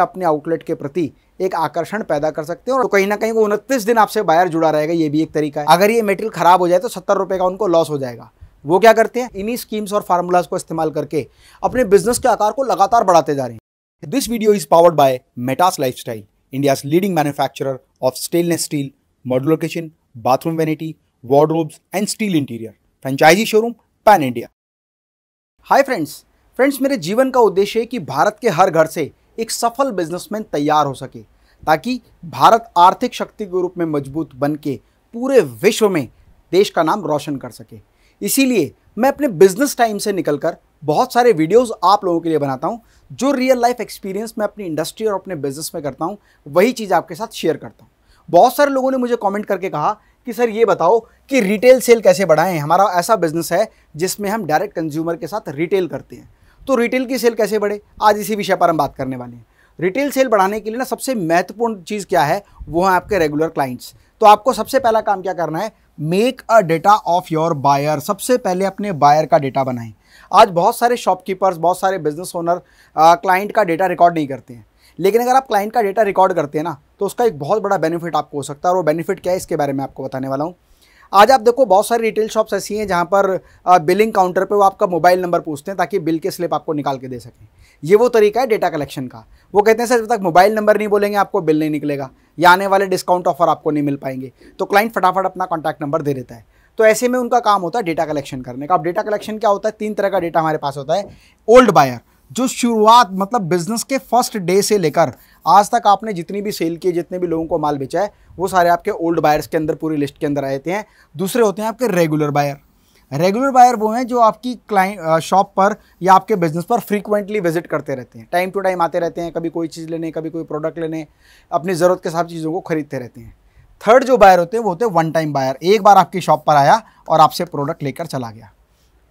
अपने आउटलेट के प्रति एक आकर्षण पैदा कर सकते हैं और तो कहीं ना कहीं वो उनतीस दिन आपसे बायर जुड़ा रहेगा ये भी एक तरीका है अगर ये मेटेरियल खराब हो जाए तो सत्तर रुपये का उनको लॉस हो जाएगा वो क्या करते हैं इन्हीं स्कीम्स और फार्मूलाज को इस्तेमाल करके अपने बिजनेस के आकार को लगातार बढ़ाते जा रहे हैं this video is powered by Metas lifestyle India leading manufacture of stainless steel modular kitchen bathroom vanity wardrobes and steel interior franchisee showroom pan India hi friends friends मेरे जीवन का उद्देश्य है कि भारत के हर घर से एक सफल बिजनेसमैन तैयार हो सके ताकि भारत आर्थिक शक्ति के रूप में मजबूत बन के पूरे विश्व में देश का नाम रोशन कर सके इसीलिए मैं अपने बिजनेस टाइम से निकलकर बहुत सारे वीडियोस आप लोगों के लिए बनाता हूं जो रियल लाइफ एक्सपीरियंस मैं अपनी इंडस्ट्री और अपने बिजनेस में करता हूं वही चीज़ आपके साथ शेयर करता हूं बहुत सारे लोगों ने मुझे कमेंट करके कहा कि सर ये बताओ कि रिटेल सेल कैसे बढ़ाएं हमारा ऐसा बिजनेस है जिसमें हम डायरेक्ट कंज्यूमर के साथ रिटेल करते हैं तो रिटेल की सेल कैसे बढ़े आज इसी विषय पर हम बात करने वाले हैं रिटेल सेल बढ़ाने के लिए ना सबसे महत्वपूर्ण चीज़ क्या है वो है आपके रेगुलर क्लाइंट्स तो आपको सबसे पहला काम क्या करना है make a data of your buyer सबसे पहले अपने बायर का डेटा बनाएं आज बहुत सारे शॉपकीपर्स बहुत सारे बिजनेस ओनर क्लाइंट का डेटा रिकॉर्ड नहीं करते हैं लेकिन अगर आप क्लाइंट का डेटा रिकॉर्ड करते हैं ना तो उसका एक बहुत बड़ा बेनिफिट आपको हो सकता है और वो बेनिफिट क्या है इसके बारे में आपको बताने वाला हूँ आज आप देखो बहुत सारी रिटेल शॉप्स ऐसी हैं जहाँ पर बिलिंग काउंटर पर वो आपका मोबाइल नंबर पूछते हैं ताकि बिल के स्लिप आपको निकाल के दे सकें ये वो तरीका है डेटा कलेक्शन का वो कहते हैं सर जब तक मोबाइल नंबर नहीं बोलेंगे आपको बिल नहीं निकलेगा या आने वाले डिस्काउंट ऑफर आपको नहीं मिल पाएंगे तो क्लाइंट फटाफट अपना कॉन्टैक्ट नंबर दे देता है तो ऐसे में उनका काम होता है डेटा कलेक्शन करने का अब डेटा कलेक्शन क्या होता है तीन तरह का डेटा हमारे पास होता है ओल्ड बायर जो शुरुआत मतलब बिजनेस के फर्स्ट डे से लेकर आज तक आपने जितनी भी सेल किए जितने भी लोगों को माल बेचा है वो सारे आपके ओल्ड बायर्स के अंदर पूरी लिस्ट के अंदर आए हैं दूसरे होते हैं आपके रेगुलर बायर रेगुलर बायर वो हैं जो आपकी क्लाइंट शॉप पर या आपके बिजनेस पर फ्रीक्वेंटली विजिट करते रहते हैं टाइम टू टाइम आते रहते हैं कभी कोई चीज़ लेने कभी कोई प्रोडक्ट लेने अपनी ज़रूरत के साथ चीज़ों को खरीदते रहते हैं थर्ड जो बायर होते हैं वो होते हैं वन टाइम बायर एक बार आपकी शॉप पर आया और आपसे प्रोडक्ट लेकर चला गया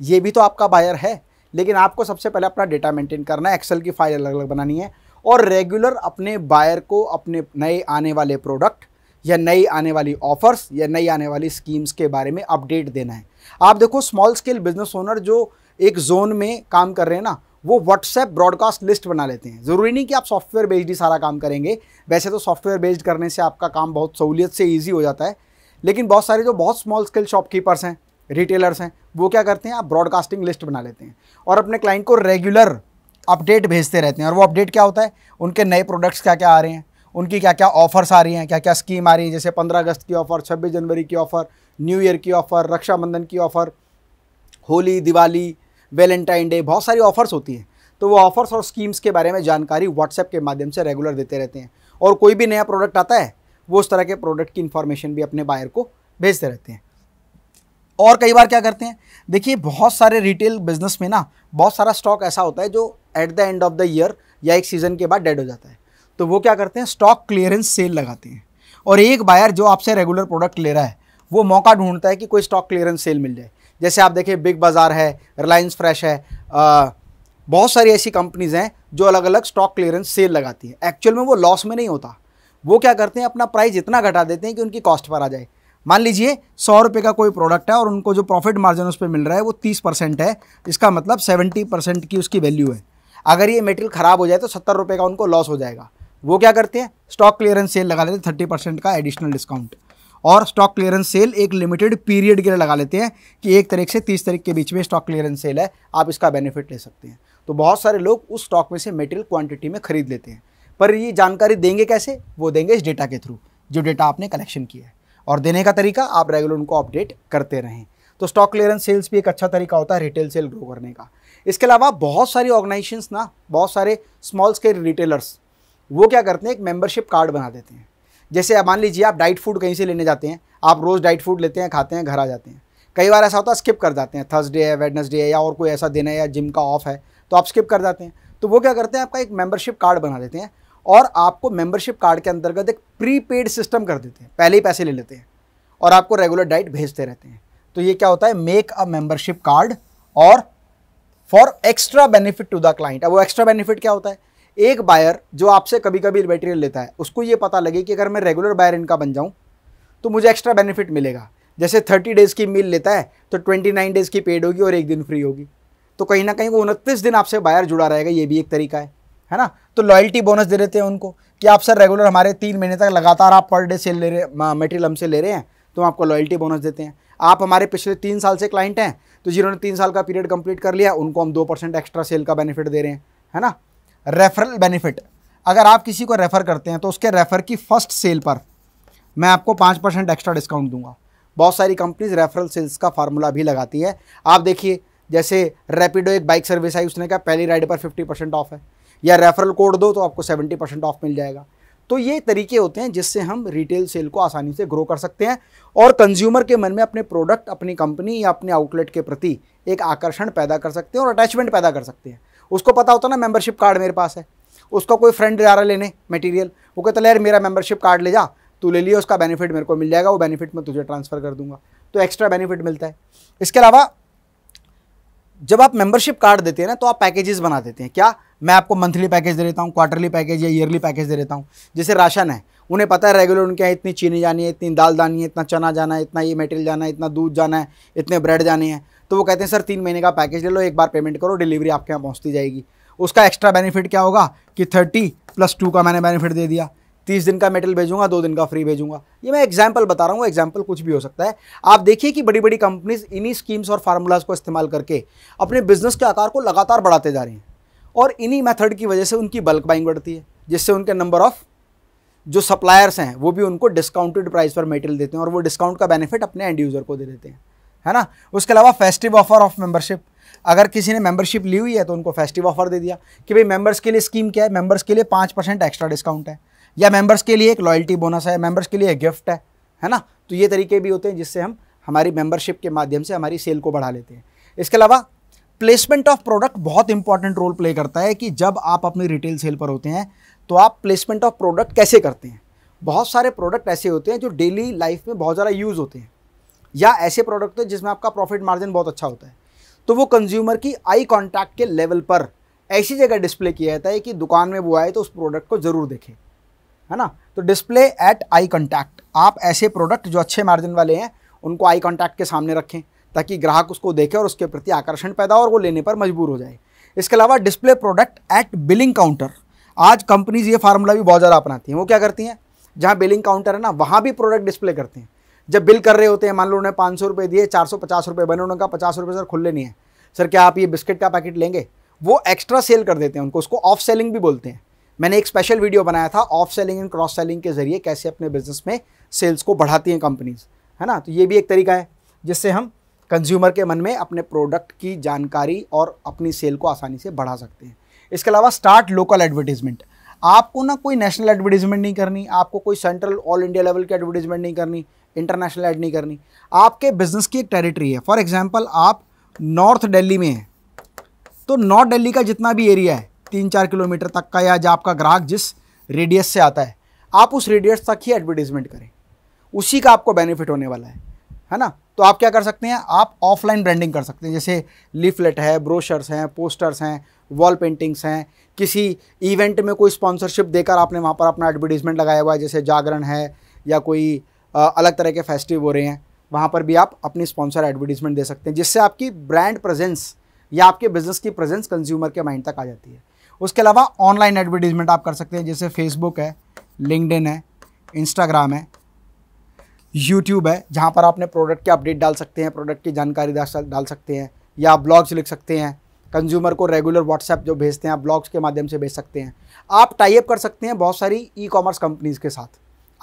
ये भी तो आपका बायर है लेकिन आपको सबसे पहले अपना डेटा मेंटेन करना है एक्सेल की फाइल अलग अलग बनानी है और रेगुलर अपने बायर को अपने नए आने वाले प्रोडक्ट या नई आने वाली ऑफर्स या नई आने वाली स्कीम्स के बारे में अपडेट देना है आप देखो स्मॉल स्केल बिजनेस ओनर जो एक जोन में काम कर रहे हैं ना वो व्हाट्सएप ब्रॉडकास्ट लिस्ट बना लेते हैं ज़रूरी नहीं कि आप सॉफ्टवेयर बेस्ड ही सारा काम करेंगे वैसे तो सॉफ्टवेयर बेस्ड करने से आपका काम बहुत सहूलियत से ईजी हो जाता है लेकिन बहुत सारे जो बहुत स्मॉल स्केल शॉपकीपर्स हैं रिटेलर्स हैं वो क्या करते हैं आप ब्रॉडकास्टिंग लिस्ट बना लेते हैं और अपने क्लाइंट को रेगुलर अपडेट भेजते रहते हैं और वो अपडेट क्या होता है उनके नए प्रोडक्ट्स क्या क्या आ रहे हैं उनकी क्या क्या ऑफर्स आ रही हैं क्या क्या स्कीम आ रही है जैसे पंद्रह अगस्त की ऑफ़र छब्बीस जनवरी की ऑफ़र न्यू ईयर की ऑफ़र रक्षाबंधन की offer Holi Diwali Valentine Day बहुत सारी ऑफ़र्स होती हैं तो वो ऑफ़र्स और स्कीम्स के बारे में जानकारी व्हाट्सएप के माध्यम से रेगुलर देते रहते हैं और कोई भी नया प्रोडक्ट आता है वो उस तरह के प्रोडक्ट की इन्फॉर्मेशन भी अपने बायर को भेजते रहते हैं और कई बार क्या करते हैं देखिए बहुत सारे रिटेल बिजनेस में ना बहुत सारा स्टॉक ऐसा होता है जो at the end of the year या एक सीज़न के बाद डेड हो जाता है तो वो क्या करते हैं स्टॉक क्लियरेंस सेल लगाते हैं और एक बायर जो आपसे रेगुलर प्रोडक्ट ले रहा है वो मौका ढूंढता है कि कोई स्टॉक क्लियरेंस सेल मिल जाए जैसे आप देखें बिग बाज़ार है रिलायंस फ्रेश है आ, बहुत सारी ऐसी कंपनीज़ हैं जो अलग अलग स्टॉक क्लियरेंस सेल लगाती हैं एक्चुअल में वो लॉस में नहीं होता वो क्या करते हैं अपना प्राइस इतना घटा देते हैं कि उनकी कॉस्ट पर आ जाए मान लीजिए सौ रुपये का कोई प्रोडक्ट है और उनको जो प्रॉफिट मार्जिन उस पर मिल रहा है वो तीस परसेंट है इसका मतलब सेवेंटी परसेंट की उसकी वैल्यू है अगर ये मेटेरियल ख़राब हो जाए तो सत्तर रुपये का उनको लॉस हो जाएगा वो क्या करते हैं स्टॉक क्लियरेंस सेल लगा लेते हैं थर्टी परसेंट का एडिशनल डिस्काउंट और स्टॉक क्लियरेंस सेल एक लिमिटेड पीरियड के लिए लगा लेते हैं कि एक तरीके से तीस तारीख के बीच में स्टॉक क्लियरेंस सेल है आप इसका बेनिफिट ले सकते हैं तो बहुत सारे लोग उस स्टॉक में से मेटेरियल क्वान्टिटी में खरीद लेते हैं पर ये जानकारी देंगे कैसे वो देंगे इस डेटा के थ्रू जो डेटा आपने कलेक्शन किया है और देने का तरीका आप रेगुलर उनको अपडेट करते रहें तो स्टॉक क्लियरेंस सेल्स भी एक अच्छा तरीका होता है रिटेल सेल ग्रो करने का इसके अलावा बहुत सारी ऑर्गेनाइजेशंस ना बहुत सारे स्मॉल स्केल रिटेलर्स वो क्या करते हैं एक मेंबरशिप कार्ड बना देते हैं जैसे मान लीजिए आप डाइट फूड कहीं से लेने जाते हैं आप रोज़ डाइट फूड लेते हैं खाते हैं घर आ जाते हैं कई बार ऐसा होता है स्किप कर जाते हैं थर्सडे है वेडनेसडे है या और कोई ऐसा दिन है या जिम का ऑफ है तो आप स्किप कर जाते हैं तो वो क्या करते हैं आपका एक मेंबरशिप कार्ड बना देते हैं और आपको मेंबरशिप कार्ड के अंतर्गत एक प्रीपेड सिस्टम कर देते हैं पहले ही पैसे ले लेते हैं और आपको रेगुलर डाइट भेजते रहते हैं तो ये क्या होता है मेक अ मेंबरशिप कार्ड और for extra benefit to the client अब वो एक्स्ट्रा बेनिफिट क्या होता है एक बायर जो आपसे कभी कभी मटेरियल लेता है उसको ये पता लगे कि अगर मैं रेगुलर बायर इनका बन जाऊँ तो मुझे एक्स्ट्रा बेनिफिट मिलेगा जैसे थर्टी डेज़ की मील लेता है तो ट्वेंटी नाइन डेज़ की पेड होगी और एक दिन फ्री होगी तो कहीं ना कहीं वो उनतीस दिन आपसे बायर जुड़ा रहेगा ये भी एक तरीका है है ना तो लॉयल्टी बोनस दे देते हैं उनको कि आप सर रेगुलर हमारे तीन महीने तक लगातार आप पर डे सेल ले रहे मेटेरियल हमसे ले रहे हैं तो हम आपको लॉयल्टी बोनस देते हैं आप हमारे पिछले तीन साल से क्लाइंट हैं तो जिन्होंने तीन साल का पीरियड कंप्लीट कर लिया उनको हम दो परसेंट एक्स्ट्रा सेल का बेनिफिट दे रहे हैं है ना रेफरल बेनिफिट अगर आप किसी को रेफ़र करते हैं तो उसके रेफ़र की फ़र्स्ट सेल पर मैं आपको पाँच परसेंट एक्स्ट्रा डिस्काउंट दूंगा बहुत सारी कंपनीज रेफरल सेल्स का फार्मूला भी लगाती है आप देखिए जैसे रैपिडो एक बाइक सर्विस आई उसने कहा पहली राइड पर फिफ्टी परसेंट ऑफ है या रेफरल कोड दो तो आपको सेवेंटी परसेंट ऑफ मिल जाएगा तो ये तरीके होते हैं जिससे हम रिटेल सेल को आसानी से ग्रो कर सकते हैं और कंज्यूमर के मन में अपने प्रोडक्ट अपनी कंपनी या अपने आउटलेट के प्रति एक आकर्षण पैदा कर सकते हैं और अटैचमेंट पैदा कर सकते हैं उसको पता होता ना मेंबरशिप कार्ड मेरे पास है उसका कोई फ्रेंड जा रहा लेने मटेरियल वो कहता यार मेरा मेंबरशिप कार्ड ले जा तू ले लिया उसका बेनिफिट मेरे को मिल जाएगा वो बेनिफिट मैं तुझे ट्रांसफ़र कर दूंगा तो एक्स्ट्रा बेनिफिट मिलता है इसके अलावा जब आप मेंबरशिप कार्ड देते हैं ना तो आप पैकेजेस बना देते हैं क्या मैं आपको मंथली पैकेज दे देता हूँ क्वार्टरली पैकेज या ईयरली पैकेज दे देता हूँ जैसे राशन है उन्हें पता है रेगुलर उनके यहाँ इतनी चीनी जानी है इतनी दाल जानी है इतना चना जाना है इतना ये मटेरियल जाना है इतना दूध जाना है इतने ब्रेड जाने हैं तो वो कहते हैं सर तीन महीने का पैकेज ले लो एक बार पेमेंट करो डिलीवरी आपके यहाँ पहुँचती जाएगी उसका एक्स्ट्रा बेनिफिट क्या होगा कि थर्टी प्लस टू का मैंने बेनिफिट दे दिया तीस दिन का मेटल भेजूंगा दो दिन का फ्री भेजूंगा ये मैं एग्जाम्पल बता रहा हूँ एग्जाम्पल कुछ भी हो सकता है आप देखिए कि बड़ी बड़ी कंपनीज इन्हीं स्कीम्स और फार्मूलाज को इस्तेमाल करके अपने बिजनेस के आकार को लगातार बढ़ाते जा रहे हैं और इन्हीं मेथड की वजह से उनकी बल्क बाइंग बढ़ती है जिससे उनके नंबर ऑफ़ जो सप्लायर्स हैं वो भी उनको डिस्काउंटेड प्राइस पर मेटेरियल देते हैं और वो डिस्काउंट का बेनिफिट अपने एंड यूज़र को दे देते हैं है ना उसके अलावा फेस्टिव ऑफर ऑफ मेंबरशिप अगर किसी ने मेंबरशिप ली हुई है तो उनको फेस्टिव ऑफर दे दिया कि भाई मेंबर्स के लिए स्कीम क्या है मेंबर्स के लिए पाँच परसेंट एक्स्ट्रा डिस्काउंट है या मेंबर्स के लिए एक लॉयल्टी बोनस है मेंबर्स के लिए गिफ्ट है है ना तो ये तरीके भी होते हैं जिससे हम हमारी मेंबरशिप के माध्यम से हमारी सेल को बढ़ा लेते हैं इसके अलावा प्लेसमेंट ऑफ प्रोडक्ट बहुत इंपॉर्टेंट रोल प्ले करता है कि जब आप अपनी रिटेल सेल पर होते हैं तो आप प्लेसमेंट ऑफ प्रोडक्ट कैसे करते हैं बहुत सारे प्रोडक्ट ऐसे होते हैं जो डेली लाइफ में बहुत ज़्यादा यूज़ होते हैं या ऐसे प्रोडक्ट होते हैं जिसमें आपका प्रॉफिट मार्जिन बहुत अच्छा होता है तो वो कंज्यूमर की आई कॉन्टैक्ट के लेवल पर ऐसी जगह डिस्प्ले किया जाता है कि दुकान में वो आए तो उस प्रोडक्ट को ज़रूर देखें है ना तो डिस्प्ले एट आई कॉन्टैक्ट आप ऐसे प्रोडक्ट जो अच्छे मार्जिन वाले हैं उनको आई कॉन्टैक्ट के सामने रखें ताकि ग्राहक उसको देखे और उसके प्रति आकर्षण पैदा हो और वो लेने पर मजबूर हो जाए इसके अलावा display product at billing counter आज कंपनीज ये फार्मूला भी बहुत ज़्यादा अपनाती हैं वो क्या करती हैं जहाँ बिलिंग काउंटर है ना वहाँ भी प्रोडक्ट डिस्प्ले करते हैं जब बिल कर रहे होते हैं मान लो उन्हें पाँच सौ दिए चार सौ पचास रुपये बने उन्होंने कहा पचास रुपये सर खुल नहीं है सर क्या आप ये बिस्किट का पैकेट लेंगे वो एक्स्ट्रा सेल कर देते हैं उनको उसको ऑफ सेलिंग भी बोलते हैं मैंने एक स्पेशल वीडियो बनाया था of selling and cross selling के ज़रिए कैसे अपने बिजनेस में सेल्स को बढ़ाती हैं कंपनीज है ना तो ये भी एक तरीका है जिससे हम कंज्यूमर के मन में अपने प्रोडक्ट की जानकारी और अपनी सेल को आसानी से बढ़ा सकते हैं इसके अलावा स्टार्ट लोकल एडवर्टीजमेंट आपको ना कोई नेशनल एडवर्टीजमेंट नहीं करनी आपको कोई सेंट्रल ऑल इंडिया लेवल की एडवर्टीजमेंट नहीं करनी इंटरनेशनल एड नहीं करनी आपके बिजनेस की एक टेरिटरी है फॉर एग्जाम्पल आप नॉर्थ दिल्ली में हैं तो नॉर्थ दिल्ली का जितना भी एरिया है तीन चार किलोमीटर तक का या आपका ग्राहक जिस रेडियस से आता है आप उस रेडियस तक ही एडवर्टीजमेंट करें उसी का आपको बेनिफिट होने वाला है है ना तो आप क्या कर सकते हैं आप ऑफलाइन ब्रांडिंग कर सकते हैं जैसे लिफलेट है ब्रोशर्स हैं पोस्टर्स हैं वॉल पेंटिंग्स हैं किसी इवेंट में कोई स्पॉन्सरशिप देकर आपने वहाँ पर अपना एडवर्टीजमेंट लगाया हुआ है जैसे जागरण है या कोई अलग तरह के फेस्टिव हो रहे हैं वहाँ पर भी आप अपनी स्पॉन्सर एडवर्टीजमेंट दे सकते हैं जिससे आपकी ब्रांड प्रेजेंस या आपके बिज़नेस की प्रेजेंस कंज्यूमर के माइंड तक आ जाती है उसके अलावा ऑनलाइन एडवर्टीजमेंट आप कर सकते हैं जैसे फेसबुक है लिंकड है इंस्टाग्राम है यूट्यूब है जहाँ पर आपने प्रोडक्ट के अपडेट डाल सकते हैं प्रोडक्ट की जानकारी डाल सकते हैं या आप ब्लॉग्स लिख सकते हैं कंज्यूमर को रेगुलर व्हाट्सएप जो भेजते हैं आप ब्लॉग्स के माध्यम से भेज सकते हैं आप टाइप कर सकते हैं बहुत सारी ई कॉमर्स कंपनीज़ के साथ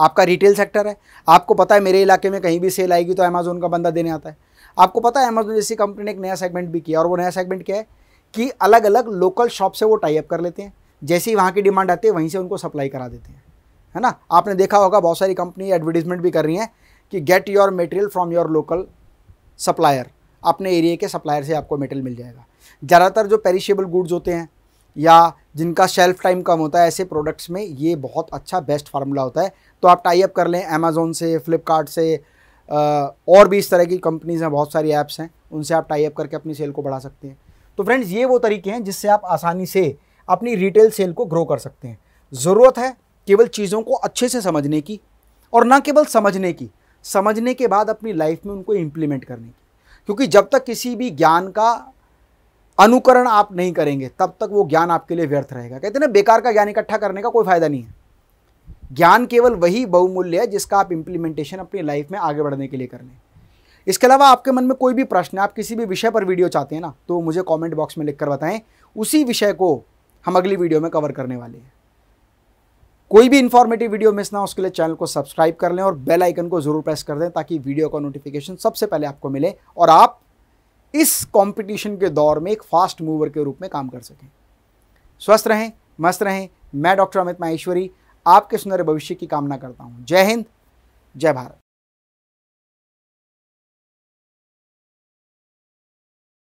आपका रिटेल सेक्टर है आपको पता है मेरे इलाके में कहीं भी सेल आएगी तो अमेजोन का बंदा देने आता है आपको पता है अमेजोन जैसी कंपनी ने एक नया सेगमेंट भी किया और वो नया सेगमेंट क्या है कि अलग अलग लोकल शॉप से वो टाइप कर लेते हैं जैसे ही वहाँ की डिमांड आती है वहीं से उनको सप्लाई करा देते हैं है ना आपने देखा होगा बहुत सारी कंपनी एडवर्टीजमेंट भी कर रही हैं कि get your material from your local supplier अपने एरिया के सप्लायर से आपको मेटेरियल मिल जाएगा ज़्यादातर जो पेरिशेबल गुड्स होते हैं या जिनका शेल्फ टाइम कम होता है ऐसे प्रोडक्ट्स में ये बहुत अच्छा बेस्ट फार्मूला होता है तो आप टाइप कर लें अमेज़ोन से फ्लिपकार्ट से और भी इस तरह की कंपनीज़ हैं बहुत सारी ऐप्स हैं उनसे आप टाइप करके अपनी सेल को बढ़ा सकते हैं तो फ्रेंड्स ये वो तरीके हैं जिससे आप आसानी से अपनी रिटेल सेल को ग्रो कर सकते हैं ज़रूरत है केवल चीज़ों को अच्छे से समझने की और ना केवल समझने की समझने के बाद अपनी लाइफ में उनको इम्प्लीमेंट करने की क्योंकि जब तक किसी भी ज्ञान का अनुकरण आप नहीं करेंगे तब तक वो ज्ञान आपके लिए व्यर्थ रहेगा कहते हैं ना बेकार का ज्ञान इकट्ठा करने का कोई फ़ायदा नहीं है ज्ञान केवल वही बहुमूल्य है जिसका आप इम्प्लीमेंटेशन अपनी लाइफ में आगे बढ़ने के लिए कर लें इसके अलावा आपके मन में कोई भी प्रश्न आप किसी भी विषय पर वीडियो चाहते हैं ना तो मुझे कॉमेंट बॉक्स में लिखकर बताएं उसी विषय को हम अगली वीडियो में कवर करने वाले हैं कोई भी इन्फॉर्मेटिव वीडियो मिस ना उसके लिए चैनल को सब्सक्राइब कर लें और बेल आइकन को जरूर प्रेस कर दें ताकि वीडियो का नोटिफिकेशन सबसे पहले आपको मिले और आप इस कॉम्पिटिशन के दौर में एक फास्ट मूवर के रूप में काम कर सकें स्वस्थ रहें मस्त रहें मैं डॉक्टर अमित माहेश्वरी आपके सुंदर भविष्य की कामना करता हूँ जय हिंद जय भारत